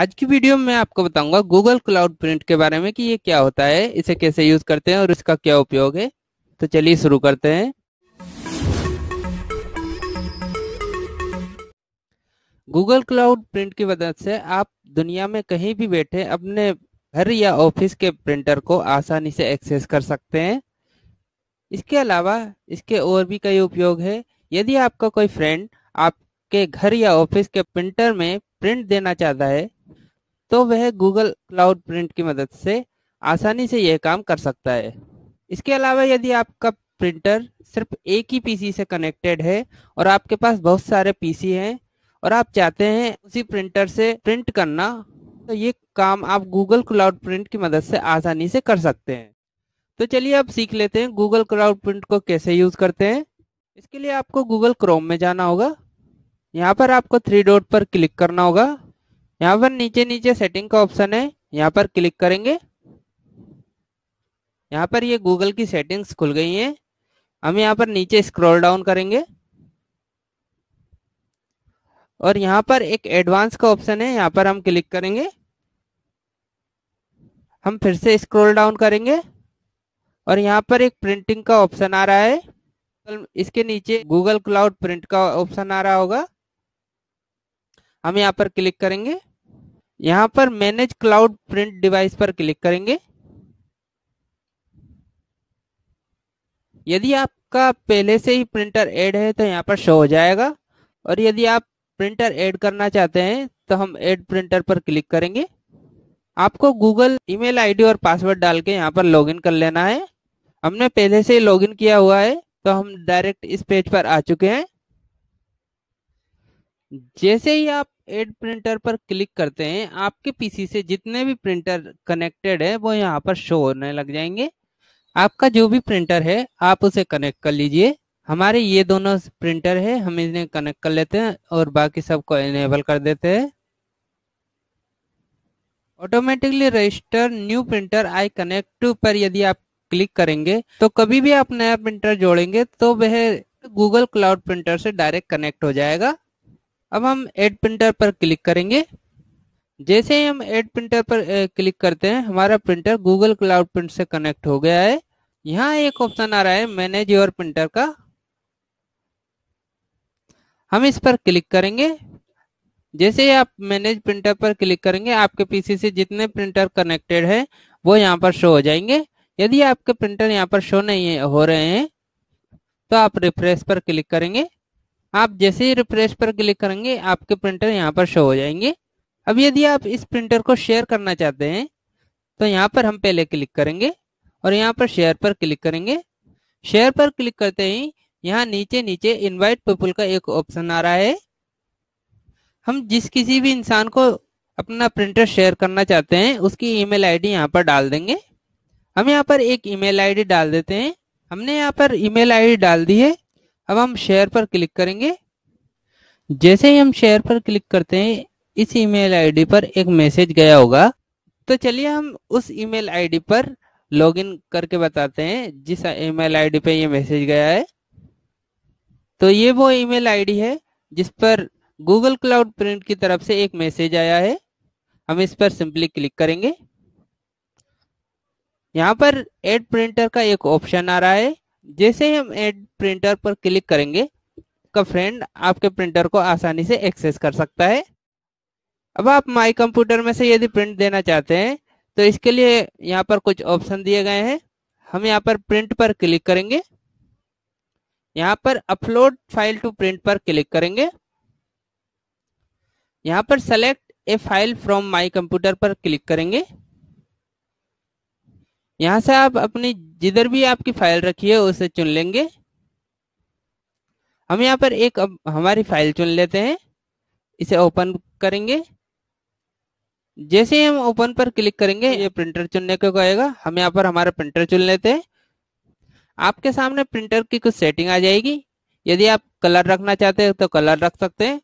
आज की वीडियो में आपको बताऊंगा गूगल क्लाउड प्रिंट के बारे में कि ये क्या होता है इसे कैसे यूज करते हैं और इसका क्या उपयोग है तो चलिए शुरू करते हैं गूगल क्लाउड प्रिंट की मदद से आप दुनिया में कहीं भी बैठे अपने घर या ऑफिस के प्रिंटर को आसानी से एक्सेस कर सकते हैं इसके अलावा इसके और भी कई उपयोग है यदि आपका कोई फ्रेंड आपके घर या ऑफिस के प्रिंटर में प्रिंट देना चाहता है तो वह गूगल क्लाउड प्रिंट की मदद से आसानी से यह काम कर सकता है इसके अलावा यदि आपका प्रिंटर सिर्फ एक ही पीसी से कनेक्टेड है और आपके पास बहुत सारे पीसी हैं और आप चाहते हैं उसी प्रिंटर से प्रिंट करना तो ये काम आप गूगल क्लाउड प्रिंट की मदद से आसानी से कर सकते हैं तो चलिए आप सीख लेते हैं गूगल क्लाउड प्रिंट को कैसे यूज करते हैं इसके लिए आपको गूगल क्रोम में जाना होगा यहाँ पर आपको थ्री डॉट पर क्लिक करना होगा यहाँ पर नीचे नीचे सेटिंग का ऑप्शन है यहाँ पर क्लिक करेंगे यहाँ पर ये गूगल की सेटिंग्स खुल गई हैं हम यहाँ पर नीचे स्क्रॉल डाउन करेंगे और यहाँ पर एक एडवांस का ऑप्शन है यहाँ पर हम क्लिक करेंगे हम फिर से स्क्रॉल डाउन करेंगे और यहाँ पर एक प्रिंटिंग का ऑप्शन आ रहा है इसके नीचे गूगल क्लाउड प्रिंट का ऑप्शन आ रहा होगा हम यहाँ पर क्लिक करेंगे यहां पर मैनेज क्लाउड प्रिंट डिवाइस पर क्लिक करेंगे यदि आपका पहले से ही प्रिंटर ऐड है तो यहाँ पर शो हो जाएगा और यदि आप प्रिंटर ऐड करना चाहते हैं तो हम ऐड प्रिंटर पर क्लिक करेंगे आपको गूगल ईमेल आईडी और पासवर्ड डाल के यहाँ पर लॉगिन कर लेना है हमने पहले से ही लॉगिन किया हुआ है तो हम डायरेक्ट इस पेज पर आ चुके हैं जैसे ही आप एड प्रिंटर पर क्लिक करते हैं आपके पीसी से जितने भी प्रिंटर कनेक्टेड है वो यहाँ पर शो होने लग जाएंगे आपका जो भी प्रिंटर है आप उसे कनेक्ट कर लीजिए हमारे ये दोनों प्रिंटर है हम इन्हें कनेक्ट कर लेते हैं और बाकी सबको इनेबल कर देते हैं automatically register new printer I connect to पर यदि आप क्लिक करेंगे तो कभी भी आप नया प्रिंटर जोड़ेंगे तो वह गूगल क्लाउड प्रिंटर से डायरेक्ट कनेक्ट हो जाएगा अब हम एड प्रिंटर पर क्लिक करेंगे जैसे ही हम एड प्रिंटर पर क्लिक करते हैं हमारा प्रिंटर गूगल क्लाउड प्रिंट से कनेक्ट हो गया है यहाँ एक ऑप्शन आ रहा है मैनेज योर प्रिंटर का हम इस पर क्लिक करेंगे जैसे ही आप मैनेज प्रिंटर पर क्लिक करेंगे आपके पीसी से जितने प्रिंटर कनेक्टेड है वो यहाँ पर शो हो जाएंगे यदि आपके प्रिंटर यहाँ पर शो नहीं हो रहे हैं तो आप रिफ्रेश पर क्लिक करेंगे आप जैसे ही रिफ्रेश पर क्लिक करेंगे आपके प्रिंटर यहाँ पर शो हो जाएंगे अब यदि आप इस प्रिंटर को शेयर करना चाहते हैं तो यहाँ पर हम पहले क्लिक करेंगे और यहाँ पर शेयर पर क्लिक करेंगे शेयर पर क्लिक करते ही यहाँ नीचे नीचे इनवाइट पीपल का एक ऑप्शन आ रहा है हम जिस किसी भी इंसान को अपना प्रिंटर शेयर करना चाहते हैं उसकी ईमेल आईडी यहाँ पर डाल देंगे हम यहाँ पर एक ईमेल आईडी डाल देते हैं हमने यहाँ पर ईमेल आईडी डाल दी है अब हम शेयर पर क्लिक करेंगे जैसे ही हम शेयर पर क्लिक करते हैं इस ईमेल आईडी पर एक मैसेज गया होगा तो चलिए हम उस ईमेल आईडी पर लॉगिन करके बताते हैं जिस ईमेल आईडी पे ये मैसेज गया है तो ये वो ईमेल आईडी है जिस पर गूगल क्लाउड प्रिंट की तरफ से एक मैसेज आया है हम इस पर सिंपली क्लिक करेंगे यहाँ पर एड प्रिंटर का एक ऑप्शन आ रहा है जैसे ही हम एड प्रिंटर पर क्लिक करेंगे का फ्रेंड आपके प्रिंटर को आसानी से एक्सेस कर सकता है अब आप माई कंप्यूटर में से यदि प्रिंट देना चाहते हैं तो इसके लिए यहाँ पर कुछ ऑप्शन दिए गए हैं हम यहाँ पर प्रिंट पर क्लिक करेंगे यहाँ पर अपलोड फाइल टू प्रिंट पर क्लिक करेंगे यहाँ पर select a file from my computer पर क्लिक करेंगे यहाँ से आप अपनी जिधर भी आपकी फाइल रखी है उसे चुन लेंगे हम यहाँ पर एक अब हमारी फाइल चुन लेते हैं इसे ओपन करेंगे जैसे ही हम ओपन पर क्लिक करेंगे ये प्रिंटर चुनने को कहेगा हम यहाँ पर हमारा प्रिंटर चुन लेते हैं आपके सामने प्रिंटर की कुछ सेटिंग आ जाएगी यदि आप कलर रखना चाहते हैं तो कलर रख सकते हैं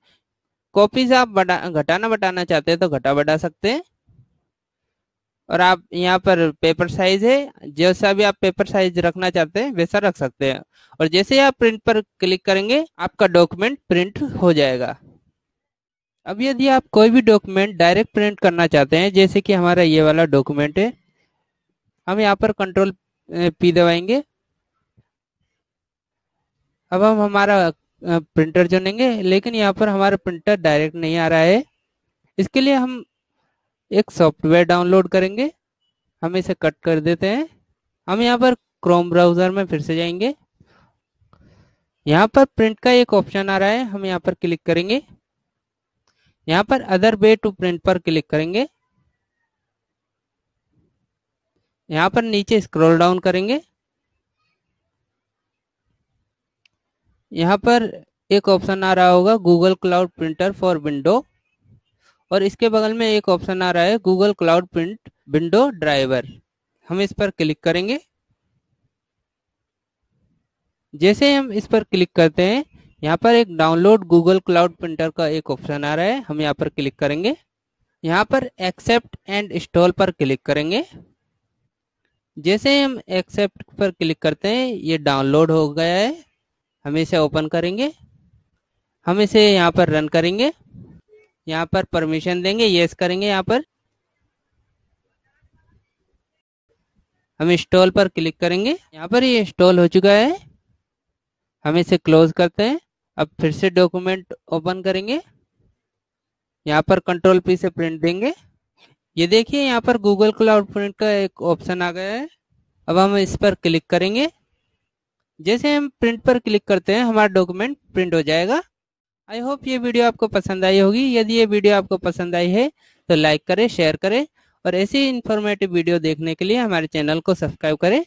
कॉपीज आप बढ़ा घटाना बटाना चाहते हैं तो घटा बढ़ा सकते हैं और आप यहाँ पर पेपर साइज है जैसा भी आप पेपर साइज रखना चाहते हैं वैसा रख सकते हैं और जैसे आप प्रिंट पर क्लिक करेंगे आपका डॉक्यूमेंट प्रिंट हो जाएगा अब यदि आप कोई भी डॉक्यूमेंट डायरेक्ट प्रिंट करना चाहते हैं जैसे कि हमारा ये वाला डॉक्यूमेंट है हम यहाँ पर कंट्रोल पी दबाएंगे अब हम हमारा प्रिंटर चुनेंगे लेकिन यहाँ पर हमारा प्रिंटर डायरेक्ट नहीं आ रहा है इसके लिए हम एक सॉफ्टवेयर डाउनलोड करेंगे हम इसे कट कर देते हैं हम यहाँ पर क्रोम ब्राउजर में फिर से जाएंगे यहाँ पर प्रिंट का एक ऑप्शन आ रहा है हम यहाँ पर क्लिक करेंगे यहाँ पर अदर वे टू प्रिंट पर क्लिक करेंगे यहाँ पर नीचे स्क्रॉल डाउन करेंगे यहाँ पर एक ऑप्शन आ रहा होगा Google cloud printer for window और इसके बगल में एक ऑप्शन आ रहा है Google cloud print window driver हम इस पर क्लिक करेंगे जैसे हम इस पर क्लिक करते हैं यहाँ पर एक डाउनलोड गूगल क्लाउड प्रिंटर का एक ऑप्शन आ रहा है हम यहाँ पर क्लिक करेंगे यहाँ पर एक्सेप्ट एंड इंस्टॉल पर क्लिक करेंगे जैसे हम एक्सेप्ट पर क्लिक करते हैं ये डाउनलोड हो गया है हम इसे ओपन करेंगे हम इसे यहाँ पर रन करेंगे यहाँ पर परमिशन देंगे यस करेंगे यहाँ पर हम इंस्टॉल पर क्लिक करेंगे यहाँ पर ये इंस्टॉल हो चुका है हम इसे क्लोज करते हैं अब फिर से डॉक्यूमेंट ओपन करेंगे यहाँ पर कंट्रोल पी से प्रिंट देंगे ये देखिए यहाँ पर गूगल क्लाउड प्रिंट का एक ऑप्शन आ गया है अब हम इस पर क्लिक करेंगे जैसे हम प्रिंट पर क्लिक करते हैं हमारा डॉक्यूमेंट प्रिंट हो जाएगा आई होप ये वीडियो आपको पसंद आई होगी यदि ये वीडियो आपको पसंद आई है तो लाइक करें शेयर करें और ऐसी इंफॉर्मेटिव वीडियो देखने के लिए हमारे चैनल को सब्सक्राइब करें